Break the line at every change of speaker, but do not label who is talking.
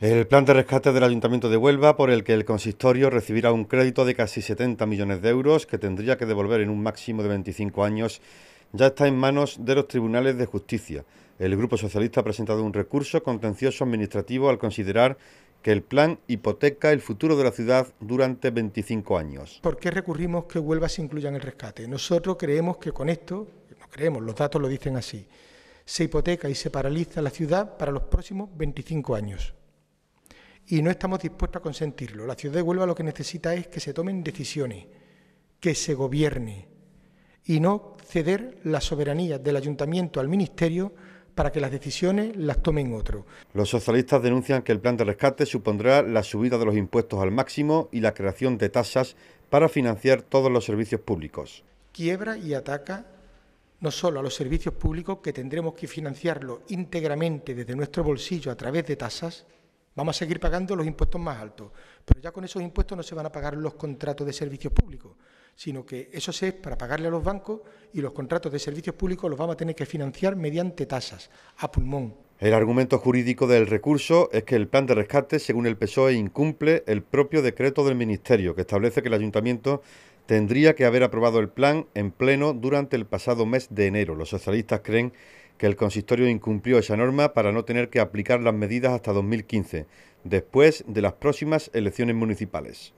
El plan de rescate del Ayuntamiento de Huelva, por el que el consistorio recibirá un crédito de casi 70 millones de euros que tendría que devolver en un máximo de 25 años, ya está en manos de los tribunales de justicia. El Grupo Socialista ha presentado un recurso contencioso administrativo al considerar que el plan hipoteca el futuro de la ciudad durante 25 años.
¿Por qué recurrimos que Huelva se incluya en el rescate? Nosotros creemos que con esto, no creemos, los datos lo dicen así, se hipoteca y se paraliza la ciudad para los próximos 25 años y no estamos dispuestos a consentirlo. La ciudad de Huelva lo que necesita es que se tomen decisiones, que se gobierne y no ceder la soberanía del ayuntamiento al ministerio para que las decisiones las tomen otros.
Los socialistas denuncian que el plan de rescate supondrá la subida de los impuestos al máximo y la creación de tasas para financiar todos los servicios públicos.
Quiebra y ataca no solo a los servicios públicos, que tendremos que financiarlo íntegramente desde nuestro bolsillo a través de tasas, Vamos a seguir pagando los impuestos más altos, pero ya con esos impuestos no se van a pagar los contratos de servicios públicos, sino que eso es para pagarle a los bancos y los contratos de servicios públicos los vamos a tener que financiar mediante tasas, a pulmón.
El argumento jurídico del recurso es que el plan de rescate, según el PSOE, incumple el propio decreto del Ministerio, que establece que el Ayuntamiento tendría que haber aprobado el plan en pleno durante el pasado mes de enero. Los socialistas creen que el consistorio incumplió esa norma para no tener que aplicar las medidas
hasta 2015, después de las próximas elecciones municipales.